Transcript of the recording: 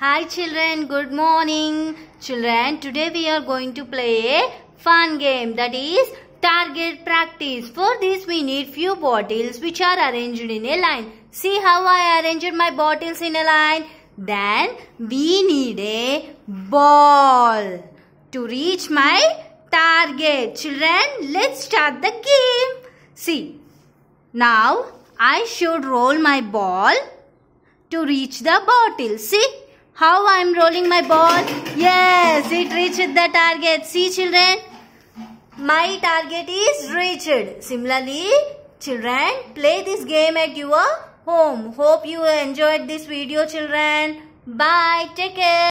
Hi children, good morning. Children, today we are going to play a fun game that is target practice. For this we need few bottles which are arranged in a line. See how I arranged my bottles in a line? Then we need a ball to reach my target. Children, let's start the game. See, now I should roll my ball to reach the bottle. See? How I am rolling my ball? Yes, it reached the target. See children, my target is reached. Similarly, children, play this game at your home. Hope you enjoyed this video children. Bye. Take care.